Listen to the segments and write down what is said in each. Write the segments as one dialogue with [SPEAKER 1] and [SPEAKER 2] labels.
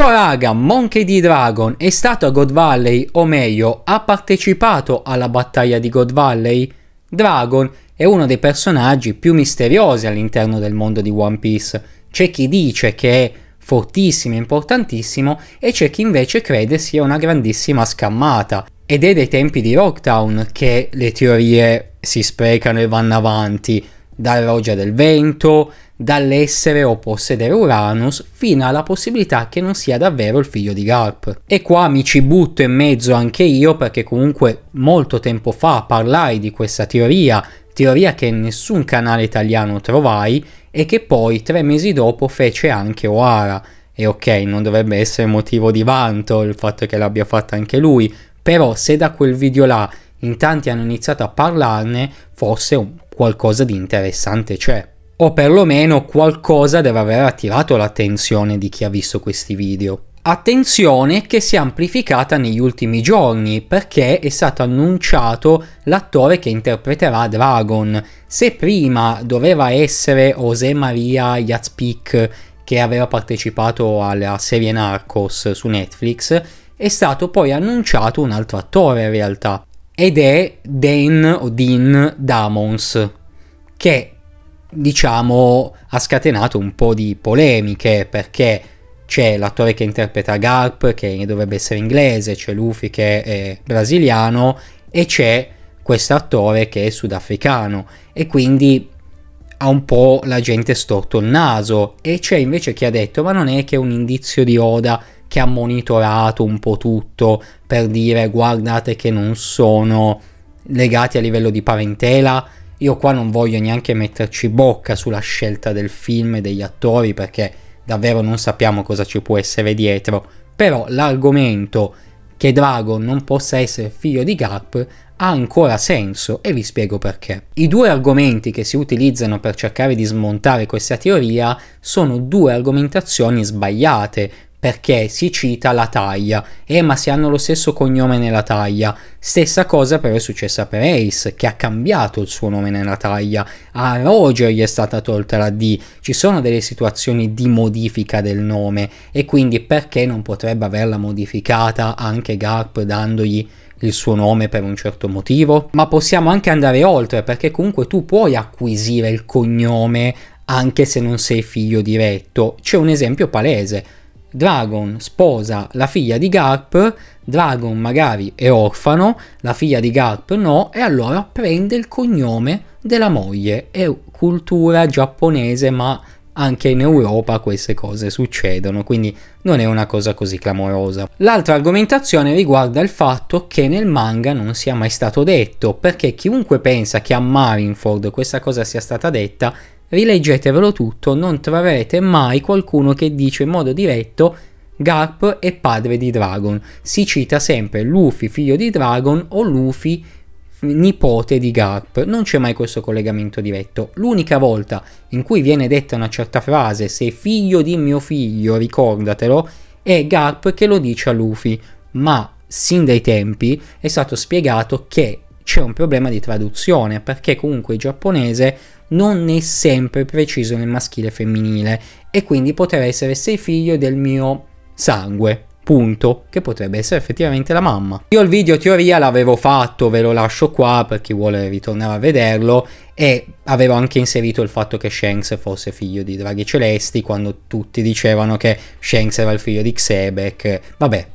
[SPEAKER 1] Ciao raga, Monkey D. Dragon è stato a God Valley, o meglio, ha partecipato alla battaglia di God Valley? Dragon è uno dei personaggi più misteriosi all'interno del mondo di One Piece. C'è chi dice che è fortissimo e importantissimo e c'è chi invece crede sia una grandissima scammata. Ed è dai tempi di Rocktown che le teorie si sprecano e vanno avanti dalla roggia del vento, dall'essere o possedere Uranus, fino alla possibilità che non sia davvero il figlio di Garp. E qua mi ci butto in mezzo anche io perché comunque molto tempo fa parlai di questa teoria, teoria che in nessun canale italiano trovai e che poi tre mesi dopo fece anche Oara. E ok, non dovrebbe essere motivo di vanto il fatto che l'abbia fatta anche lui, però se da quel video là in tanti hanno iniziato a parlarne, fosse un qualcosa di interessante c'è. O perlomeno qualcosa deve aver attirato l'attenzione di chi ha visto questi video. Attenzione che si è amplificata negli ultimi giorni perché è stato annunciato l'attore che interpreterà Dragon. Se prima doveva essere José Maria Yazpik che aveva partecipato alla serie Narcos su Netflix, è stato poi annunciato un altro attore in realtà ed è Dan o Dean Damons che diciamo ha scatenato un po' di polemiche perché c'è l'attore che interpreta Garp che dovrebbe essere inglese, c'è Luffy che è brasiliano e c'è questo attore che è sudafricano e quindi ha un po' la gente storto il naso e c'è invece chi ha detto ma non è che è un indizio di Oda che ha monitorato un po' tutto per dire guardate che non sono legati a livello di parentela io qua non voglio neanche metterci bocca sulla scelta del film e degli attori perché davvero non sappiamo cosa ci può essere dietro, però l'argomento che Dragon non possa essere figlio di Garp ha ancora senso e vi spiego perché. I due argomenti che si utilizzano per cercare di smontare questa teoria sono due argomentazioni sbagliate, perché si cita la taglia. Eh, ma se hanno lo stesso cognome nella taglia. Stessa cosa però è successa per Ace, che ha cambiato il suo nome nella taglia. A Roger gli è stata tolta la D. Ci sono delle situazioni di modifica del nome e quindi perché non potrebbe averla modificata anche Garp dandogli il suo nome per un certo motivo? Ma possiamo anche andare oltre perché comunque tu puoi acquisire il cognome anche se non sei figlio diretto. C'è un esempio palese. Dragon sposa la figlia di Garp, Dragon magari è orfano, la figlia di Garp no, e allora prende il cognome della moglie. È cultura giapponese, ma anche in Europa queste cose succedono, quindi non è una cosa così clamorosa. L'altra argomentazione riguarda il fatto che nel manga non sia mai stato detto, perché chiunque pensa che a Marinford questa cosa sia stata detta rileggetevelo tutto, non troverete mai qualcuno che dice in modo diretto Garp è padre di Dragon. Si cita sempre Luffy figlio di Dragon o Luffy nipote di Garp. Non c'è mai questo collegamento diretto. L'unica volta in cui viene detta una certa frase, se figlio di mio figlio, ricordatelo, è Garp che lo dice a Luffy. Ma sin dai tempi è stato spiegato che c'è un problema di traduzione perché comunque il giapponese non è sempre preciso nel maschile e femminile e quindi potrebbe essere sei figlio del mio sangue. Punto, che potrebbe essere effettivamente la mamma. Io il video teoria l'avevo fatto, ve lo lascio qua per chi vuole ritornare a vederlo e avevo anche inserito il fatto che Shanks fosse figlio di Draghi Celesti quando tutti dicevano che Shanks era il figlio di Xebek. Vabbè,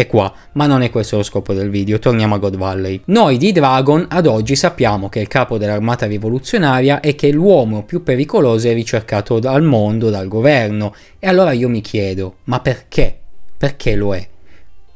[SPEAKER 1] è qua, ma non è questo lo scopo del video, torniamo a God Valley. Noi di Dragon ad oggi sappiamo che il capo dell'armata rivoluzionaria è che l'uomo più pericoloso è ricercato dal mondo, dal governo, e allora io mi chiedo, ma perché? Perché lo è?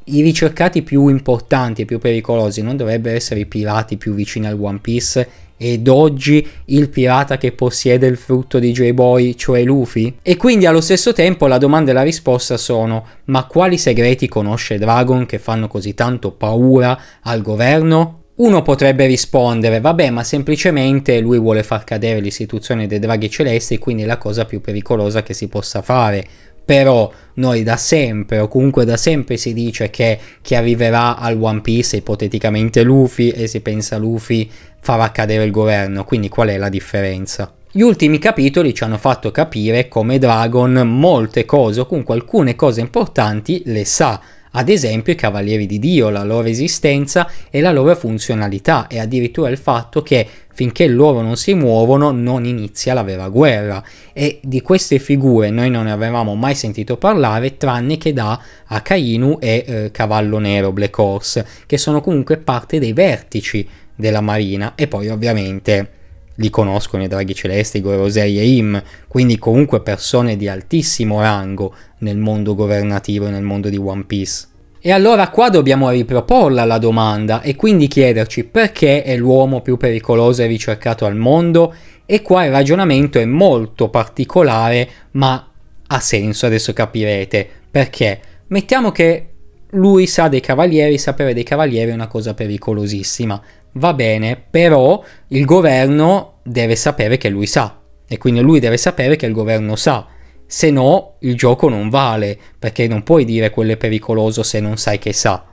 [SPEAKER 1] i ricercati più importanti e più pericolosi non dovrebbero essere i pirati più vicini al One Piece ed oggi il pirata che possiede il frutto di J-Boy, cioè Luffy? E quindi allo stesso tempo la domanda e la risposta sono ma quali segreti conosce Dragon che fanno così tanto paura al governo? Uno potrebbe rispondere, vabbè, ma semplicemente lui vuole far cadere l'istituzione dei draghi celesti, quindi è la cosa più pericolosa che si possa fare. Però noi da sempre, o comunque da sempre si dice che chi arriverà al One Piece è ipoteticamente Luffy e si pensa Luffy farà cadere il governo, quindi qual è la differenza? Gli ultimi capitoli ci hanno fatto capire come Dragon molte cose, o comunque alcune cose importanti, le sa ad esempio i Cavalieri di Dio, la loro esistenza e la loro funzionalità e addirittura il fatto che finché loro non si muovono non inizia la vera guerra e di queste figure noi non ne avevamo mai sentito parlare tranne che da Akainu e eh, Cavallo Nero Black Horse che sono comunque parte dei vertici della Marina e poi ovviamente li conoscono i draghi celesti, Gorosei e Im, quindi comunque persone di altissimo rango nel mondo governativo e nel mondo di One Piece. E allora qua dobbiamo riproporla la domanda e quindi chiederci perché è l'uomo più pericoloso e ricercato al mondo e qua il ragionamento è molto particolare ma ha senso, adesso capirete perché. Mettiamo che lui sa dei cavalieri, sapere dei cavalieri è una cosa pericolosissima, va bene, però il governo deve sapere che lui sa e quindi lui deve sapere che il governo sa, se no il gioco non vale, perché non puoi dire quello è pericoloso se non sai che sa.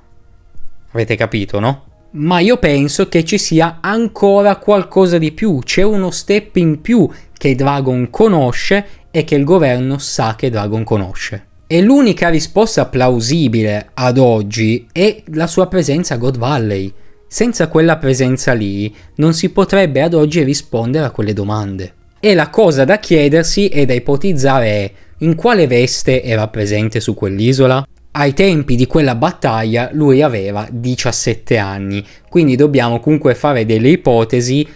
[SPEAKER 1] Avete capito, no? Ma io penso che ci sia ancora qualcosa di più, c'è uno step in più che Dragon conosce e che il governo sa che Dragon conosce. E l'unica risposta plausibile ad oggi è la sua presenza a God Valley. Senza quella presenza lì non si potrebbe ad oggi rispondere a quelle domande. E la cosa da chiedersi e da ipotizzare è in quale veste era presente su quell'isola? Ai tempi di quella battaglia lui aveva 17 anni, quindi dobbiamo comunque fare delle ipotesi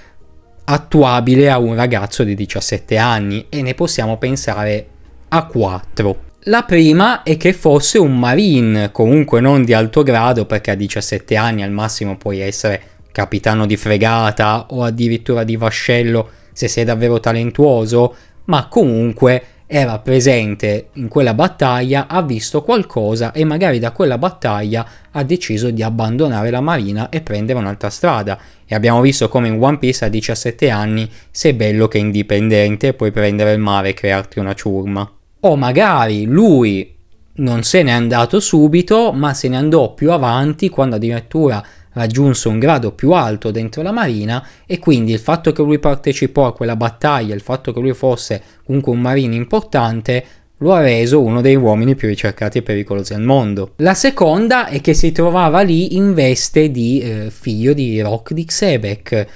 [SPEAKER 1] attuabili a un ragazzo di 17 anni e ne possiamo pensare a 4. La prima è che fosse un marine, comunque non di alto grado, perché a 17 anni al massimo puoi essere capitano di fregata o addirittura di vascello se sei davvero talentuoso, ma comunque era presente in quella battaglia, ha visto qualcosa e magari da quella battaglia ha deciso di abbandonare la marina e prendere un'altra strada. E abbiamo visto come in One Piece a 17 anni sei bello che è indipendente puoi prendere il mare e crearti una ciurma o magari lui non se n'è andato subito, ma se ne andò più avanti quando addirittura raggiunse un grado più alto dentro la marina e quindi il fatto che lui partecipò a quella battaglia, il fatto che lui fosse comunque un marino importante, lo ha reso uno dei uomini più ricercati e pericolosi al mondo. La seconda è che si trovava lì in veste di eh, figlio di Rock di Xebek.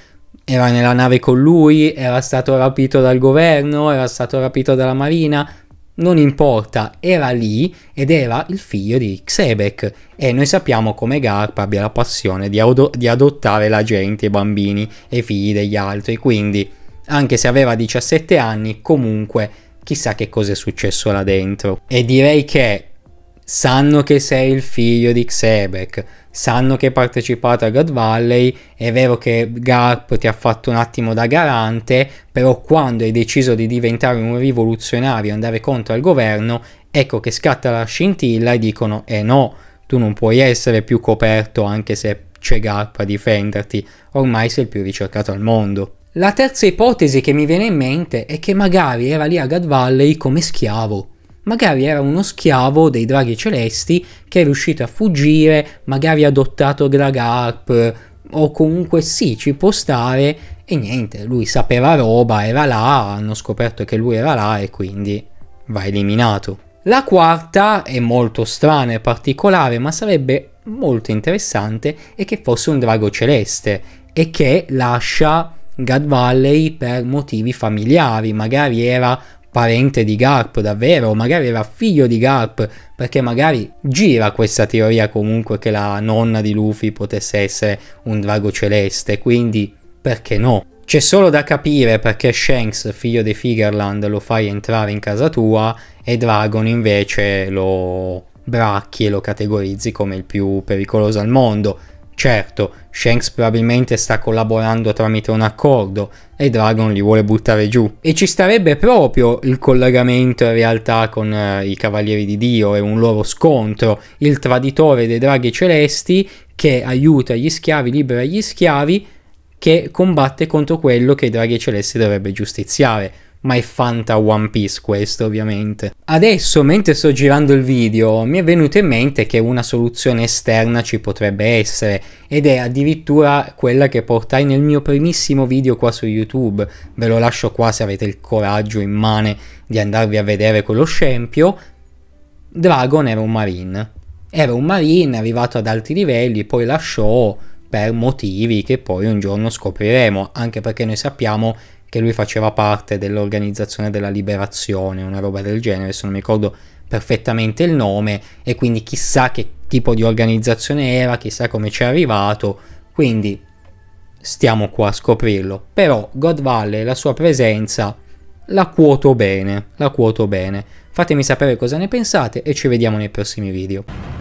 [SPEAKER 1] Era nella nave con lui, era stato rapito dal governo, era stato rapito dalla marina, non importa, era lì ed era il figlio di Xebek e noi sappiamo come Garp abbia la passione di, ad- di adottare la gente, i bambini e i figli degli altri, quindi anche se aveva 17 anni comunque chissà che cosa è successo là dentro. E direi che sanno che sei il figlio di Xebek, sanno che hai partecipato a God Valley, è vero che Garp ti ha fatto un attimo da garante, però quando hai deciso di diventare un rivoluzionario e andare contro il governo, ecco che scatta la scintilla e dicono eh no, tu non puoi essere più coperto anche se c'è Garp a difenderti, ormai sei il più ricercato al mondo. La terza ipotesi che mi viene in mente è che magari era lì a God Valley come schiavo magari era uno schiavo dei draghi celesti che è riuscito a fuggire, magari ha adottato Dragarp o comunque sì, ci può stare, e niente, lui sapeva roba, era là, hanno scoperto che lui era là e quindi va eliminato. La quarta è molto strana e particolare, ma sarebbe molto interessante, è che fosse un drago celeste e che lascia God Valley per motivi familiari, magari era parente di Garp davvero, magari era figlio di Garp, perché magari gira questa teoria comunque che la nonna di Luffy potesse essere un drago celeste, quindi perché no? C'è solo da capire perché Shanks, figlio di Figerland, lo fai entrare in casa tua e Dragon invece lo bracchi e lo categorizzi come il più pericoloso al mondo Certo, Shanks probabilmente sta collaborando tramite un accordo e Dragon li vuole buttare giù. E ci starebbe proprio il collegamento in realtà con eh, i Cavalieri di Dio e un loro scontro, il traditore dei draghi celesti che aiuta gli schiavi, libera gli schiavi, che combatte contro quello che i draghi celesti dovrebbe giustiziare ma è Fanta One Piece questo ovviamente. Adesso mentre sto girando il video mi è venuto in mente che una soluzione esterna ci potrebbe essere ed è addirittura quella che portai nel mio primissimo video qua su YouTube, ve lo lascio qua se avete il coraggio immane di andarvi a vedere quello scempio, Dragon era un marine. Era un marine arrivato ad alti livelli, poi lasciò per motivi che poi un giorno scopriremo, anche perché noi sappiamo che lui faceva parte dell'organizzazione della liberazione, una roba del genere, se non mi ricordo perfettamente il nome e quindi chissà che tipo di organizzazione era, chissà come ci è arrivato, quindi stiamo qua a scoprirlo. Però God Valley, e la sua presenza, la quoto bene, la quoto bene. Fatemi sapere cosa ne pensate e ci vediamo nei prossimi video.